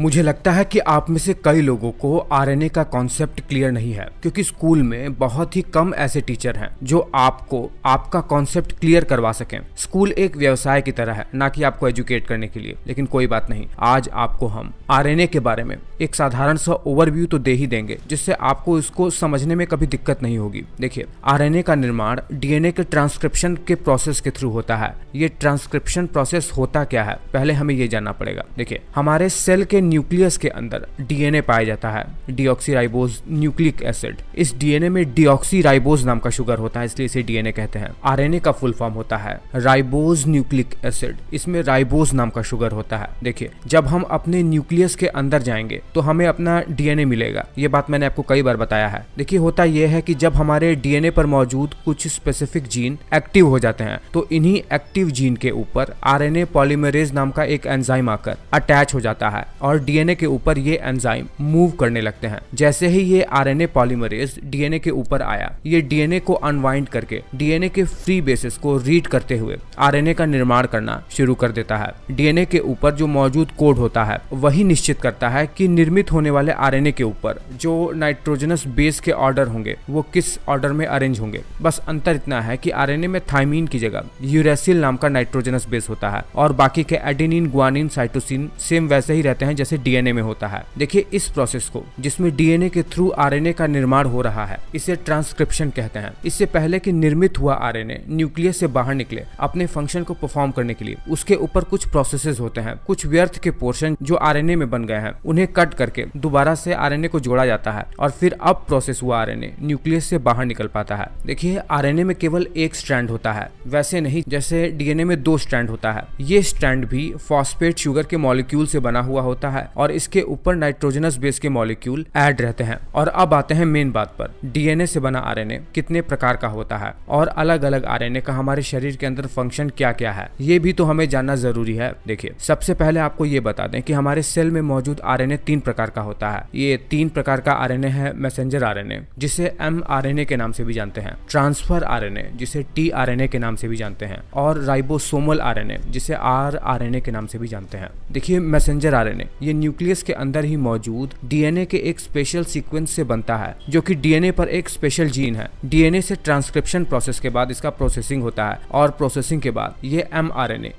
मुझे लगता है कि आप में से कई लोगों को आरएनए का कॉन्सेप्ट क्लियर नहीं है क्योंकि स्कूल में बहुत ही कम ऐसे टीचर हैं जो आपको आपका कॉन्सेप्ट क्लियर करवा सकें स्कूल एक व्यवसाय की तरह है ना कि आपको एजुकेट करने के लिए लेकिन कोई बात नहीं आज आपको हम आरएनए के बारे में एक साधारण सा ओवरव्यू तो दे ही देंगे जिससे आपको इसको समझने में कभी दिक्कत नहीं होगी देखिए आरएनए का निर्माण डीएनए के ट्रांसक्रिप्शन के प्रोसेस के थ्रू होता है ये ट्रांसक्रिप्शन प्रोसेस होता क्या है पहले हमें ये जानना पड़ेगा देखिए हमारे सेल के न्यूक्लियस के अंदर डीएनए पाया जाता है डिऑक्सीराइबोज न्यूक्लिक एसिड इस डीएनए में डिऑक्सीराइबोज नाम का शुगर होता है इसलिए इसे डीएनए कहते हैं आरएनए का फुल फॉर्म होता है राइबोज न्यूक्लिक एसिड इसमें राइबोज नाम का शुगर होता है देखिए जब हम अपने न्यूक्लियस के अंदर जाएंगे तो हमें अपना डीएनए मिलेगा ये बात मैंने आपको कई बार बताया है देखिए होता यह है कि जब हमारे डीएनए पर मौजूद कुछ स्पेसिफिक जीन एक्टिव हो जाते हैं तो इन्हीं एक्टिव जीन के ऊपर आरएनए पॉलीमरेज नाम का एक एंजाइम आकर अटैच हो जाता है और और डीएनए के ऊपर ये एंजाइम मूव करने लगते हैं जैसे ही ये आरएनए पॉलीमरेज डीएनए के ऊपर आया ये डीएनए को अनवाइंड करके डीएनए के फ्री बेसिस को रीड करते हुए आरएनए का निर्माण करना शुरू कर देता है डीएनए के ऊपर जो मौजूद कोड होता है वही निश्चित करता है कि निर्मित होने वाले आरएनए के ऊपर जो नाइट्रोजनस बेस के ऑर्डर होंगे वो किस ऑर्डर में अरेंज होंगे बस अंतर इतना है कि आरएनए में थाइमिन की जगह यूरेसिल नाम का नाइट्रोजनस बेस होता है और बाकी के एडेनिन गुआनिन साइटोसिन सेम वैसे ही रहते हैं जैसे डीएनए में होता है देखिए इस प्रोसेस को जिसमें डीएनए के थ्रू आरएनए का निर्माण हो रहा है इसे ट्रांसक्रिप्शन कहते हैं इससे पहले कि निर्मित हुआ आरएनए न्यूक्लियस से बाहर निकले अपने फंक्शन को परफॉर्म करने के लिए उसके ऊपर कुछ प्रोसेस होते हैं कुछ व्यर्थ के पोर्शन जो आर में बन गए हैं उन्हें कट करके दोबारा से आर को जोड़ा जाता है और फिर अब प्रोसेस हुआ आर न्यूक्लियस से बाहर निकल पाता है देखिए आर में केवल एक स्ट्रैंड होता है वैसे नहीं जैसे डीएनए में दो स्ट्रैंड होता है ये स्ट्रैंड भी फॉस्फेट शुगर के मॉलिक्यूल से बना हुआ होता है रहता है और इसके ऊपर नाइट्रोजनस बेस के मॉलिक्यूल एड रहते हैं और अब आते हैं मेन बात पर डीएनए से बना आरएनए कितने प्रकार का होता है और अलग अलग आरएनए का हमारे शरीर के अंदर फंक्शन क्या क्या है ये भी तो हमें जानना जरूरी है देखिए सबसे पहले आपको ये बता दें कि हमारे सेल में मौजूद आर तीन प्रकार का होता है ये तीन प्रकार का आर है मैसेजर आर जिसे एम आर के नाम से भी जानते हैं ट्रांसफर आर जिसे टी आर के नाम से भी जानते हैं और राइबोसोमल आरएनए जिसे आर के नाम से भी जानते हैं देखिए मैसेंजर आरएनए ये न्यूक्लियस के अंदर ही मौजूद डीएनए के एक स्पेशल सीक्वेंस से बनता है जो कि डीएनए पर एक स्पेशल जीन है डीएनए से ट्रांसक्रिप्शन प्रोसेस के बाद इसका प्रोसेसिंग होता है और प्रोसेसिंग के बाद ये एम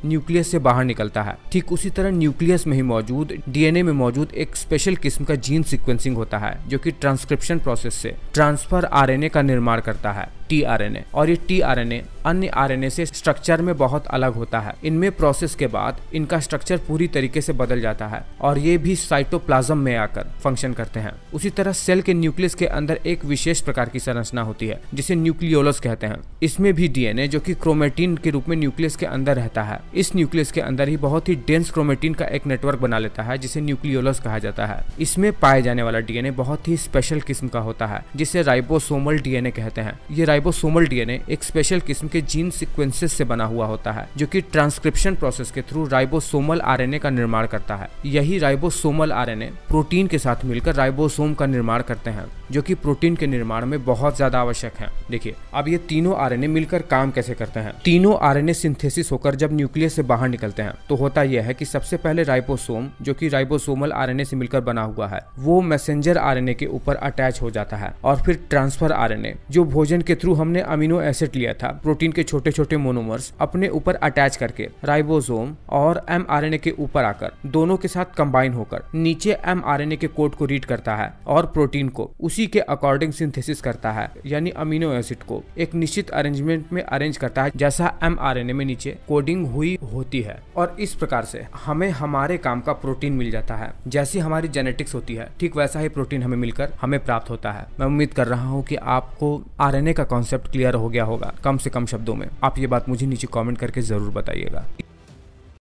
न्यूक्लियस से बाहर निकलता है ठीक उसी तरह न्यूक्लियस में ही मौजूद डीएनए में मौजूद एक स्पेशल किस्म का जीन सिक्वेंसिंग होता है जो की ट्रांसक्रिप्शन प्रोसेस से ट्रांसफर आर का निर्माण करता है टीआरएनए और ये टीआरएनए अन्य आरएनए से स्ट्रक्चर में बहुत अलग होता है इनमें प्रोसेस के बाद इनका स्ट्रक्चर पूरी तरीके से बदल जाता है और ये भी साइटोप्लाज्म में आकर फंक्शन करते हैं उसी तरह सेल के न्यूक्लियस के अंदर एक विशेष प्रकार की संरचना होती है जिसे न्यूक्लियोलस कहते हैं इसमें भी डीएनए जो की क्रोमेटिन के रूप में न्यूक्लियस के अंदर रहता है इस न्यूक्लियस के अंदर ही बहुत ही डेंस क्रोमेटिन का एक नेटवर्क बना लेता है जिसे न्यूक्लियोलस कहा जाता है इसमें पाया जाने वाला डीएनए बहुत ही स्पेशल किस्म का होता है जिसे राइबोसोमल डीएनए कहते हैं ये राइबोसोमल डीएनए एक स्पेशल किस्म के जीन सिक्वेंसेस से बना हुआ होता है जो कि ट्रांसक्रिप्शन प्रोसेस के थ्रू राइबोसोमल आरएनए का निर्माण करता है यही राइबोसोमल आरएनए प्रोटीन के साथ मिलकर राइबोसोम का निर्माण करते हैं जो कि प्रोटीन के निर्माण में बहुत ज़्यादा आवश्यक है देखिए अब ये तीनों आर मिलकर काम कैसे करते हैं तीनों आर सिंथेसिस होकर जब न्यूक्लियस से बाहर निकलते हैं तो होता यह है कि सबसे पहले राइबोसोम जो कि राइबोसोमल आर से मिलकर बना हुआ है वो मैसेंजर आर के ऊपर अटैच हो जाता है और फिर ट्रांसफर आर जो भोजन के थ्रू हमने अमीनो एसिड लिया था प्रोटीन के छोटे छोटे मोनोमर्स अपने ऊपर अटैच करके राइबोसोम और एम के ऊपर आकर दोनों के साथ कंबाइन होकर नीचे एम के कोड को रीड करता है और प्रोटीन को उसी उसी के अकॉर्डिंग सिंथेसिस करता है यानी अमीनो एसिड को एक निश्चित अरेंजमेंट में अरेंज करता है जैसा एम में नीचे कोडिंग हुई होती है और इस प्रकार से हमें हमारे काम का प्रोटीन मिल जाता है जैसी हमारी जेनेटिक्स होती है ठीक वैसा ही प्रोटीन हमें मिलकर हमें प्राप्त होता है मैं उम्मीद कर रहा हूँ की आपको आर का कॉन्सेप्ट क्लियर हो गया होगा कम से कम शब्दों में आप ये बात मुझे नीचे कॉमेंट करके जरूर बताइएगा